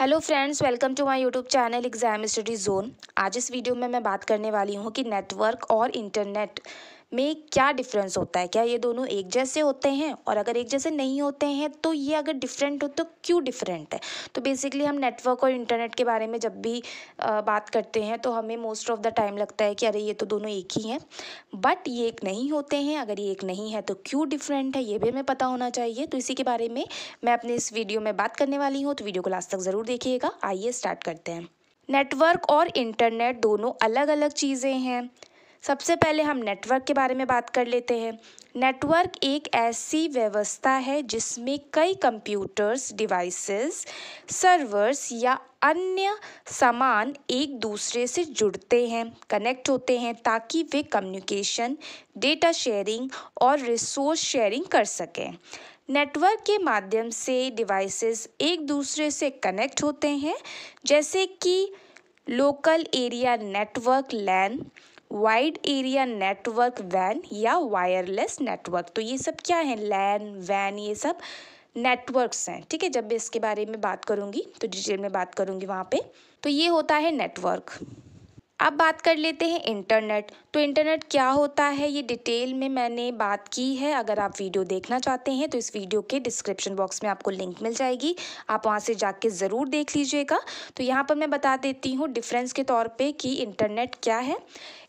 Hello friends welcome to my YouTube channel exam study zone आज इस video में मैं बात करने वाली हूँ कि नेटवर्क और इंटरनेट में क्या डिफरेंस होता है क्या ये दोनों एक जैसे होते हैं और अगर एक जैसे नहीं होते हैं तो ये अगर डिफरेंट हो तो क्यों डिफरेंट है तो बेसिकली हम नेटवर्क और इंटरनेट के बारे में जब भी बात करते हैं तो हमें मोस्ट ऑफ द टाइम लगता है कि अरे ये तो दोनों एक ही हैं बट ये एक नहीं होते हैं अगर ये एक नहीं है तो क्यों डिफरेंट है ये भी हमें पता होना चाहिए तो इसी के बारे में मैं अपने इस वीडियो में बात करने वाली हूँ तो वीडियो को लास्ट तक ज़रूर देखिएगा आइए स्टार्ट करते हैं नेटवर्क और इंटरनेट दोनों अलग अलग चीज़ें हैं सबसे पहले हम नेटवर्क के बारे में बात कर लेते हैं नेटवर्क एक ऐसी व्यवस्था है जिसमें कई कंप्यूटर्स डिवाइसेस, सर्वर्स या अन्य सामान एक दूसरे से जुड़ते हैं कनेक्ट होते हैं ताकि वे कम्युनिकेशन डेटा शेयरिंग और रिसोर्स शेयरिंग कर सकें नेटवर्क के माध्यम से डिवाइसेस एक दूसरे से कनेक्ट होते हैं जैसे कि local area network LAN wide area network वैन या वायरलेस नेटवर्क तो ये सब क्या है लैन वैन ये सब नेटवर्क्स हैं ठीक है जब मैं इसके बारे में बात करूंगी तो डिटेल में बात करूँगी वहाँ पे तो ये होता है नेटवर्क अब बात कर लेते हैं इंटरनेट तो इंटरनेट क्या होता है ये डिटेल में मैंने बात की है अगर आप वीडियो देखना चाहते हैं तो इस वीडियो के डिस्क्रिप्शन बॉक्स में आपको लिंक मिल जाएगी आप वहाँ से जाके ज़रूर देख लीजिएगा तो यहाँ पर मैं बता देती हूँ डिफरेंस के तौर पे कि इंटरनेट क्या है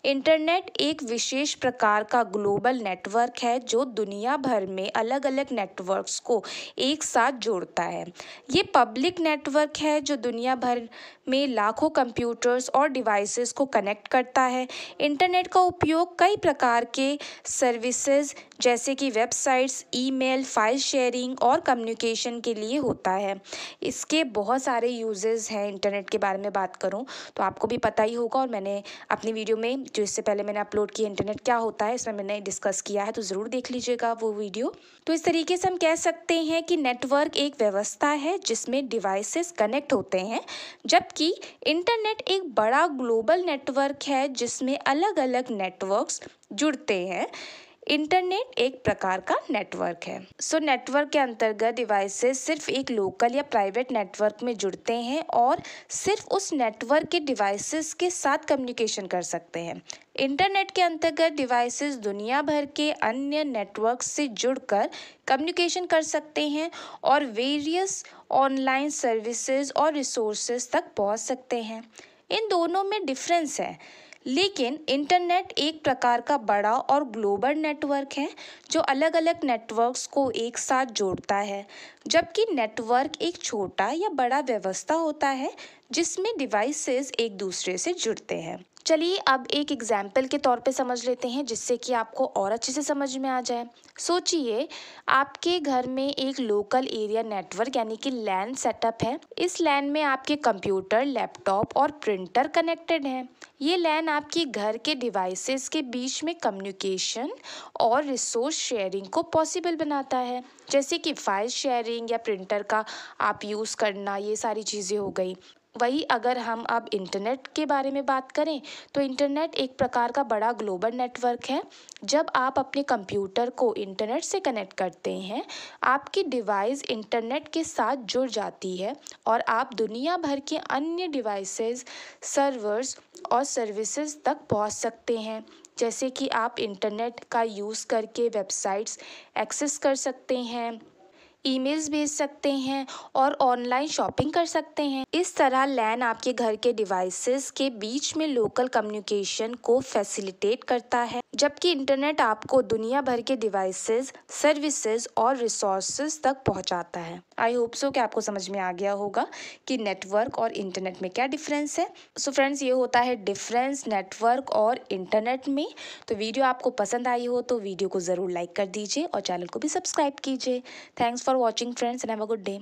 इंटरनेट एक विशेष प्रकार का ग्लोबल नेटवर्क है जो दुनिया भर में अलग अलग नेटवर्क्स को एक साथ जोड़ता है ये पब्लिक नेटवर्क है जो दुनिया भर में लाखों कंप्यूटर्स और डिवाइसेस को कनेक्ट करता है इंटरनेट का उपयोग कई प्रकार के सर्विसेज जैसे कि वेबसाइट्स ईमेल, फाइल शेयरिंग और कम्युनिकेशन के लिए होता है इसके बहुत सारे यूजेस हैं इंटरनेट के बारे में बात करूं तो आपको भी पता ही होगा और मैंने अपनी वीडियो में जो इससे पहले मैंने अपलोड किया इंटरनेट क्या होता है इसमें मैंने डिस्कस किया है तो ज़रूर देख लीजिएगा वो वीडियो तो इस तरीके से हम कह सकते हैं कि नेटवर्क एक व्यवस्था है जिसमें डिवाइसेस कनेक्ट होते हैं जबकि कि इंटरनेट एक बड़ा ग्लोबल नेटवर्क है जिसमें अलग अलग नेटवर्क्स जुड़ते हैं इंटरनेट एक प्रकार का नेटवर्क है सो so, नेटवर्क के अंतर्गत डिवाइसेस सिर्फ एक लोकल या प्राइवेट नेटवर्क में जुड़ते हैं और सिर्फ उस नेटवर्क के डिवाइसेस के साथ कम्युनिकेशन कर सकते हैं इंटरनेट के अंतर्गत डिवाइसेस दुनिया भर के अन्य नेटवर्क से जुड़कर कम्युनिकेशन कर सकते हैं और वेरियस ऑनलाइन सर्विसेज और रिसोर्सेज तक पहुंच सकते हैं इन दोनों में डिफरेंस है लेकिन इंटरनेट एक प्रकार का बड़ा और ग्लोबल नेटवर्क है जो अलग अलग नेटवर्क्स को एक साथ जोड़ता है जबकि नेटवर्क एक छोटा या बड़ा व्यवस्था होता है जिसमें डिवाइसेस एक दूसरे से जुड़ते हैं चलिए अब एक एग्जाम्पल के तौर पे समझ लेते हैं जिससे कि आपको और अच्छे से समझ में आ जाए सोचिए आपके घर में एक लोकल एरिया नेटवर्क यानी कि लैन सेटअप है इस लैन में आपके कंप्यूटर लैपटॉप और प्रिंटर कनेक्टेड हैं ये लैन आपके घर के डिवाइसेस के बीच में कम्युनिकेशन और रिसोर्स शेयरिंग को पॉसिबल बनाता है जैसे कि फाइल शेयरिंग या प्रिंटर का आप यूज़ करना ये सारी चीज़ें हो गई वही अगर हम अब इंटरनेट के बारे में बात करें तो इंटरनेट एक प्रकार का बड़ा ग्लोबल नेटवर्क है जब आप अपने कंप्यूटर को इंटरनेट से कनेक्ट करते हैं आपकी डिवाइस इंटरनेट के साथ जुड़ जाती है और आप दुनिया भर के अन्य डिवाइसेस सर्वर्स और सर्विसेज तक पहुंच सकते हैं जैसे कि आप इंटरनेट का यूज़ करके वेबसाइट्स एक्सेस कर सकते हैं ईमेल्स भेज सकते हैं और ऑनलाइन शॉपिंग कर सकते हैं इस तरह लैन आपके घर के डिवाइसेस के बीच में लोकल कम्युनिकेशन को फैसिलिटेट करता है जबकि इंटरनेट आपको दुनिया भर के डिवाइसेस सर्विसेज और रिसोर्सेज तक पहुंचाता है आई होप सो कि आपको समझ में आ गया होगा कि नेटवर्क और इंटरनेट में क्या डिफरेंस है सो so फ्रेंड्स ये होता है डिफरेंस नेटवर्क और इंटरनेट में तो वीडियो आपको पसंद आई हो तो वीडियो को ज़रूर लाइक कर दीजिए और चैनल को भी सब्सक्राइब कीजिए thanks for watching friends and have a good day.